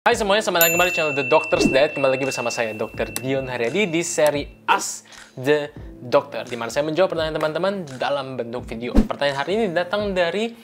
Hai semuanya, selamat datang kembali di channel The Doctor's Diet. Kembali lagi bersama saya, Dr. Dion Haryadi di seri As The Doctor, di mana saya menjawab pertanyaan teman-teman dalam bentuk video. Pertanyaan hari ini datang dari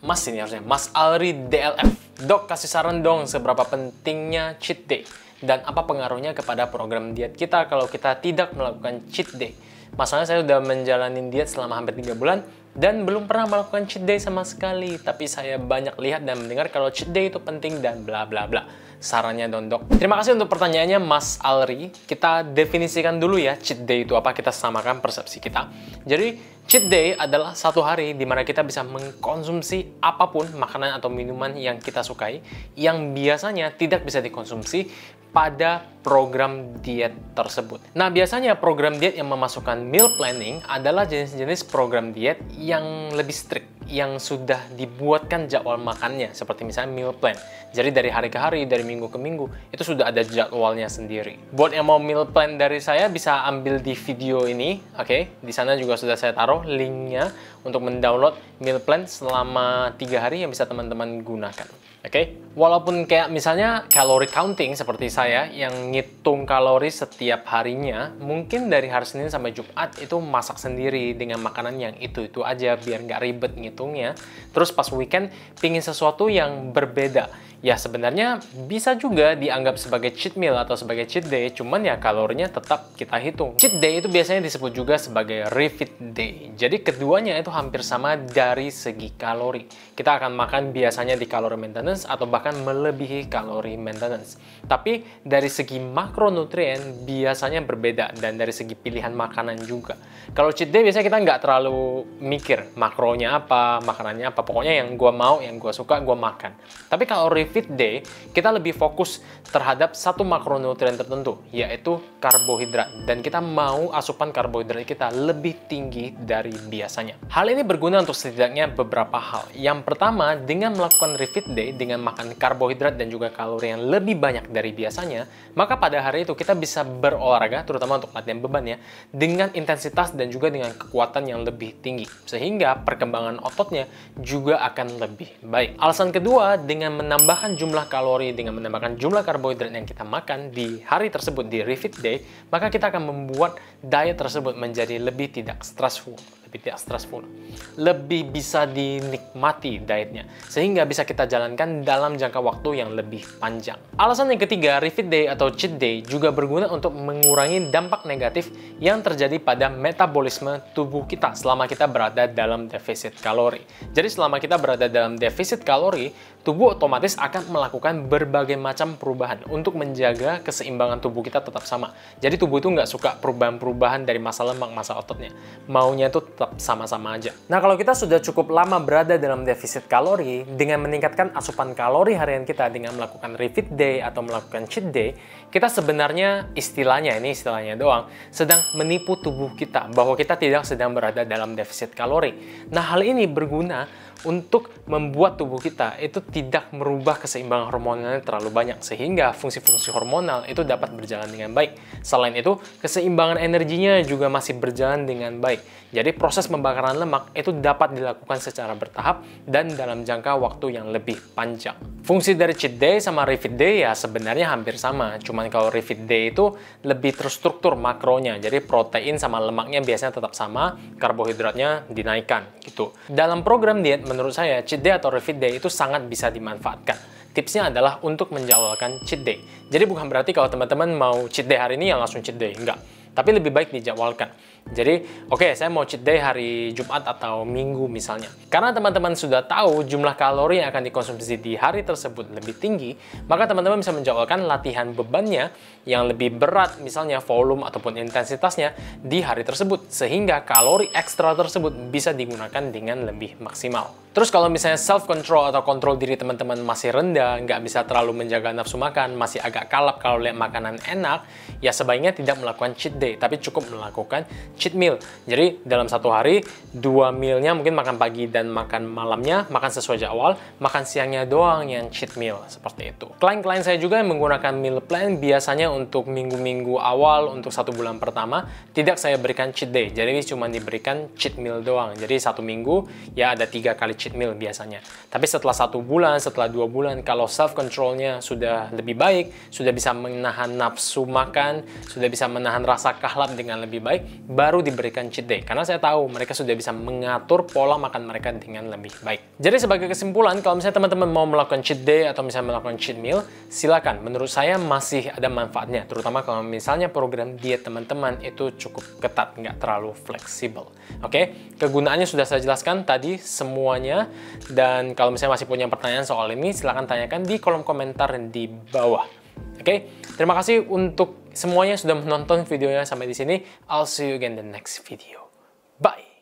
Mas ini harusnya, Mas Alri DLF. Dok, kasih saran dong seberapa pentingnya cheat day dan apa pengaruhnya kepada program diet kita kalau kita tidak melakukan cheat day. Masalahnya saya sudah menjalani diet selama hampir 3 bulan dan belum pernah melakukan cheat day sama sekali, tapi saya banyak lihat dan mendengar kalau cheat day itu penting dan bla bla bla sarannya Dondok. Terima kasih untuk pertanyaannya Mas Alri. Kita definisikan dulu ya cheat day itu apa, kita samakan persepsi kita. Jadi cheat day adalah satu hari di mana kita bisa mengkonsumsi apapun makanan atau minuman yang kita sukai yang biasanya tidak bisa dikonsumsi pada program diet tersebut. Nah, biasanya program diet yang memasukkan meal planning adalah jenis-jenis program diet yang lebih strict yang sudah dibuatkan jadwal makannya seperti misalnya meal plan jadi dari hari ke hari dari minggu ke minggu itu sudah ada jadwalnya sendiri buat yang mau meal plan dari saya bisa ambil di video ini oke okay? di sana juga sudah saya taruh linknya untuk mendownload meal plan selama tiga hari yang bisa teman-teman gunakan Oke, okay? walaupun kayak misalnya kalori counting seperti saya yang ngitung kalori setiap harinya, mungkin dari hari Senin sampai Jumat itu masak sendiri dengan makanan yang itu-itu aja biar nggak ribet ngitungnya. Terus pas weekend pingin sesuatu yang berbeda. Ya sebenarnya bisa juga dianggap sebagai cheat meal atau sebagai cheat day, cuman ya kalorinya tetap kita hitung. Cheat day itu biasanya disebut juga sebagai refit day. Jadi keduanya itu hampir sama dari segi kalori. Kita akan makan biasanya di kalori maintenance maintenance atau bahkan melebihi kalori maintenance. Tapi dari segi makronutrien biasanya berbeda dan dari segi pilihan makanan juga. Kalau cheat day biasanya kita nggak terlalu mikir makronya apa, makanannya apa. Pokoknya yang gue mau, yang gue suka, gue makan. Tapi kalau refit day, kita lebih fokus terhadap satu makronutrien tertentu, yaitu karbohidrat. Dan kita mau asupan karbohidrat kita lebih tinggi dari biasanya. Hal ini berguna untuk setidaknya beberapa hal. Yang pertama, dengan melakukan refit day, dengan makan karbohidrat dan juga kalori yang lebih banyak dari biasanya, maka pada hari itu kita bisa berolahraga, terutama untuk latihan beban ya, dengan intensitas dan juga dengan kekuatan yang lebih tinggi. Sehingga perkembangan ototnya juga akan lebih baik. Alasan kedua, dengan menambahkan jumlah kalori, dengan menambahkan jumlah karbohidrat yang kita makan di hari tersebut, di refit day, maka kita akan membuat diet tersebut menjadi lebih tidak stressful lebih tidak stressful, lebih bisa dinikmati dietnya, sehingga bisa kita jalankan dalam jangka waktu yang lebih panjang. Alasan yang ketiga, refit day atau cheat day juga berguna untuk mengurangi dampak negatif yang terjadi pada metabolisme tubuh kita selama kita berada dalam defisit kalori. Jadi selama kita berada dalam defisit kalori, tubuh otomatis akan melakukan berbagai macam perubahan untuk menjaga keseimbangan tubuh kita tetap sama. Jadi tubuh itu nggak suka perubahan-perubahan dari masa lemak, masa ototnya. Maunya itu tetap sama-sama aja. Nah, kalau kita sudah cukup lama berada dalam defisit kalori, dengan meningkatkan asupan kalori harian kita dengan melakukan refit day atau melakukan cheat day, kita sebenarnya istilahnya, ini istilahnya doang, sedang menipu tubuh kita bahwa kita tidak sedang berada dalam defisit kalori. Nah, hal ini berguna untuk membuat tubuh kita itu tidak merubah keseimbangan hormonalnya terlalu banyak sehingga fungsi-fungsi hormonal itu dapat berjalan dengan baik. Selain itu, keseimbangan energinya juga masih berjalan dengan baik. Jadi proses pembakaran lemak itu dapat dilakukan secara bertahap dan dalam jangka waktu yang lebih panjang. Fungsi dari cheat day sama refit day ya sebenarnya hampir sama, cuman kalau refit day itu lebih terstruktur makronya, jadi protein sama lemaknya biasanya tetap sama, karbohidratnya dinaikkan gitu. Dalam program diet menurut saya cheat day atau refit day itu sangat bisa dimanfaatkan. Tipsnya adalah untuk menjadwalkan cheat day. Jadi bukan berarti kalau teman-teman mau cheat day hari ini ya langsung cheat day, enggak tapi lebih baik dijadwalkan. Jadi, oke, okay, saya mau cheat day hari Jumat atau Minggu misalnya. Karena teman-teman sudah tahu jumlah kalori yang akan dikonsumsi di hari tersebut lebih tinggi, maka teman-teman bisa menjadwalkan latihan bebannya yang lebih berat, misalnya volume ataupun intensitasnya di hari tersebut, sehingga kalori ekstra tersebut bisa digunakan dengan lebih maksimal. Terus kalau misalnya self-control atau kontrol diri teman-teman masih rendah, nggak bisa terlalu menjaga nafsu makan, masih agak kalap kalau lihat makanan enak, ya sebaiknya tidak melakukan cheat day day, tapi cukup melakukan cheat meal. Jadi dalam satu hari, dua mealnya mungkin makan pagi dan makan malamnya, makan sesuai jadwal, makan siangnya doang yang cheat meal, seperti itu. Klien-klien saya juga yang menggunakan meal plan biasanya untuk minggu-minggu awal, untuk satu bulan pertama, tidak saya berikan cheat day, jadi ini cuma diberikan cheat meal doang. Jadi satu minggu ya ada tiga kali cheat meal biasanya. Tapi setelah satu bulan, setelah dua bulan, kalau self controlnya sudah lebih baik, sudah bisa menahan nafsu makan, sudah bisa menahan rasa otak kahlam dengan lebih baik, baru diberikan cheat day. Karena saya tahu mereka sudah bisa mengatur pola makan mereka dengan lebih baik. Jadi sebagai kesimpulan, kalau misalnya teman-teman mau melakukan cheat day atau misalnya melakukan cheat meal, silakan. Menurut saya masih ada manfaatnya, terutama kalau misalnya program diet teman-teman itu cukup ketat, nggak terlalu fleksibel. Oke, kegunaannya sudah saya jelaskan tadi semuanya. Dan kalau misalnya masih punya pertanyaan soal ini, silakan tanyakan di kolom komentar di bawah. Oke, terima kasih untuk semuanya sudah menonton videonya sampai di sini. I'll see you again in the next video. Bye!